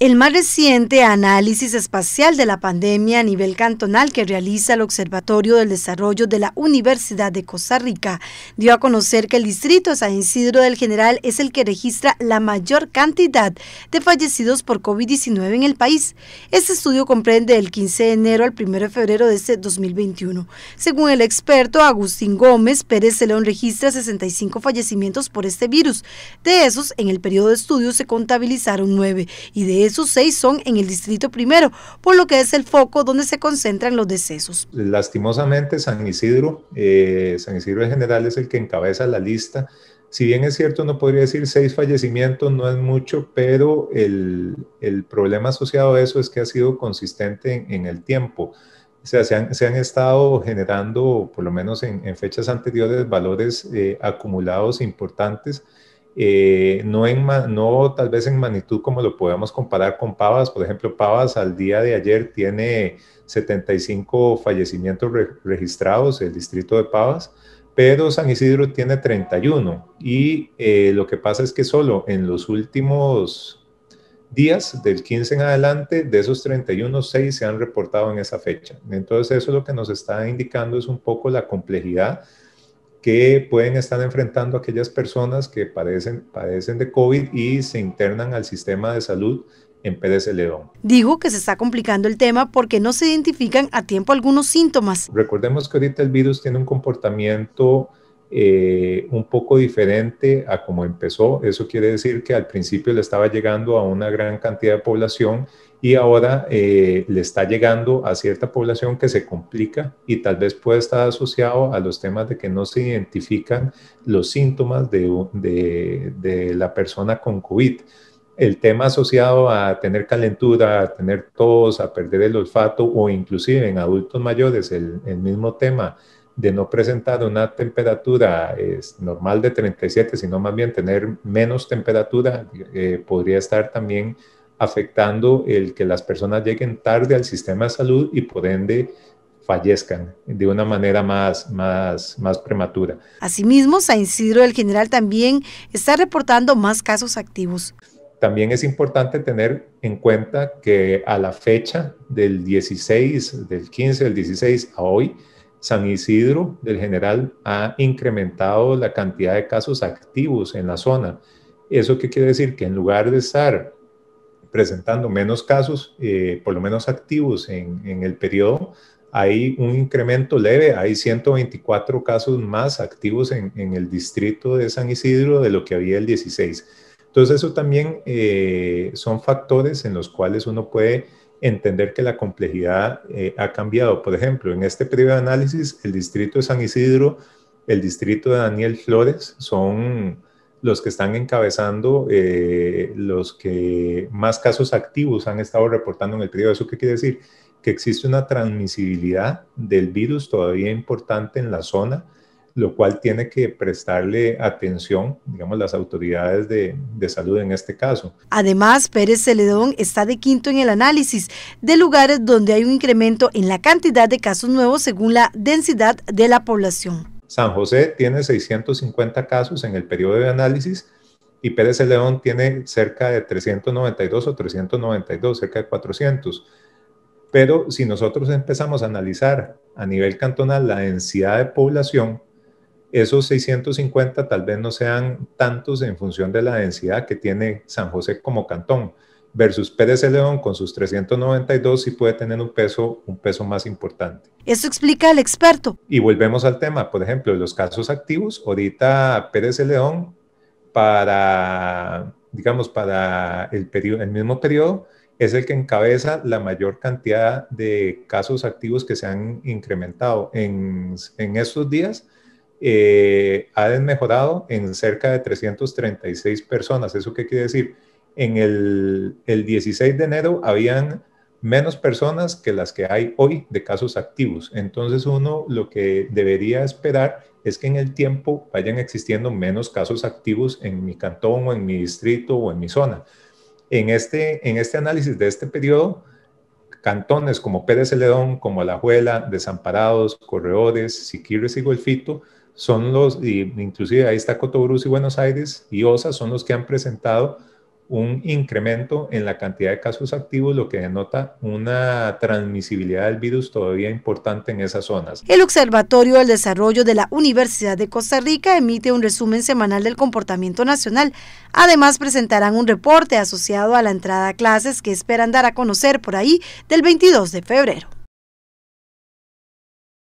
El más reciente análisis espacial de la pandemia a nivel cantonal que realiza el Observatorio del Desarrollo de la Universidad de Costa Rica dio a conocer que el distrito de San Isidro del General es el que registra la mayor cantidad de fallecidos por COVID-19 en el país. Este estudio comprende del 15 de enero al 1 de febrero de este 2021. Según el experto Agustín Gómez, Pérez registra 65 fallecimientos por este virus. De esos, en el periodo de estudio se contabilizaron 9 y de esos seis son en el distrito primero, por lo que es el foco donde se concentran los decesos. Lastimosamente, San Isidro, eh, San Isidro en general es el que encabeza la lista. Si bien es cierto, no podría decir seis fallecimientos, no es mucho, pero el, problema asociado a eso es que ha sido consistente en, el tiempo. O sea, se han, se han, estado generando, por lo menos en, fechas anteriores, valores eh, acumulados importantes eh, no, en, no tal vez en magnitud como lo podemos comparar con Pavas. Por ejemplo, Pavas al día de ayer tiene 75 fallecimientos registrados, el distrito de Pavas, pero San Isidro tiene 31. Y eh, lo que pasa es que solo en los últimos días, del 15 en adelante, de esos 31, 6 se han reportado en esa fecha. Entonces, eso lo que nos está indicando es un poco la complejidad que pueden estar enfrentando aquellas personas que padecen, padecen de COVID y se internan al sistema de salud en Pérez León. Dijo que se está complicando el tema porque no se identifican a tiempo algunos síntomas. Recordemos que ahorita el virus tiene un comportamiento eh, un poco diferente a como empezó. Eso quiere decir que al principio le estaba llegando a una gran cantidad de población y ahora eh, le está llegando a cierta población que se complica y tal vez puede estar asociado a los temas de que no se identifican los síntomas de, la persona con COVID el tema asociado a tener calentura, a tener tos, a perder el olfato o inclusive en adultos mayores el mismo tema de no presentar una temperatura es, eh, normal de 37, sino más bien tener menos temperatura, eh, podría estar también afectando el que las personas lleguen tarde al sistema de salud y por ende fallezcan de una manera más, más, más prematura. Asimismo, San Isidro del General también está reportando más casos activos. También es importante tener en cuenta que a la fecha del 16, del 15, del 16 a hoy, San Isidro del General ha incrementado la cantidad de casos activos en la zona. ¿Eso qué quiere decir? Que en lugar de estar presentando menos casos, eh, por lo menos activos en, el periodo, hay un incremento leve, hay 124 casos más activos en, el distrito de San Isidro de lo que había el 16. Entonces, eso también eh, son factores en los cuales uno puede entender que la complejidad eh, ha cambiado. Por ejemplo, en este periodo de análisis, el distrito de San Isidro, el distrito de Daniel Flores, son los que están encabezando, eh, los que más casos activos han estado reportando en el periodo. ¿Eso qué quiere decir? Que existe una transmisibilidad del virus todavía importante en la zona lo cual tiene que prestarle atención, digamos, las autoridades de, de salud en este caso. Además, Pérez Celedón está de quinto en el análisis de lugares donde hay un incremento en la cantidad de casos nuevos según la densidad de la población. San José tiene 650 casos en el periodo de análisis y Pérez Celedón tiene cerca de 392 o 392, cerca de 400. Pero si nosotros empezamos a analizar a nivel cantonal la densidad de población, esos 650 tal vez no sean tantos en función de la densidad que tiene San José como cantón, versus Pérez de León con sus 392 sí puede tener un peso, un peso más importante. Eso explica el experto. Y volvemos al tema, por ejemplo, los casos activos, ahorita Pérez de León para, digamos, para el, el mismo periodo, es el que encabeza la mayor cantidad de casos activos que se han incrementado en estos días eh, ha desmejorado en cerca de 336 personas. ¿Eso qué quiere decir? En el, 16 de enero habían menos personas que las que hay hoy de casos activos. Entonces uno lo que debería esperar es que en el tiempo vayan existiendo menos casos activos en mi cantón o en mi distrito o en mi zona. En este, en este análisis de este periodo, cantones como Pérez Celedón, como Alajuela, Desamparados, Corredores, Siquirres y Golfito son los, y inclusive ahí está Cotobruz y Buenos Aires y OSA, son los que han presentado un incremento en la cantidad de casos activos, lo que denota una transmisibilidad del virus todavía importante en esas zonas. El Observatorio del Desarrollo de la Universidad de Costa Rica emite un resumen semanal del comportamiento nacional. Además, presentarán un reporte asociado a la entrada a clases que esperan dar a conocer por ahí del 22 de febrero.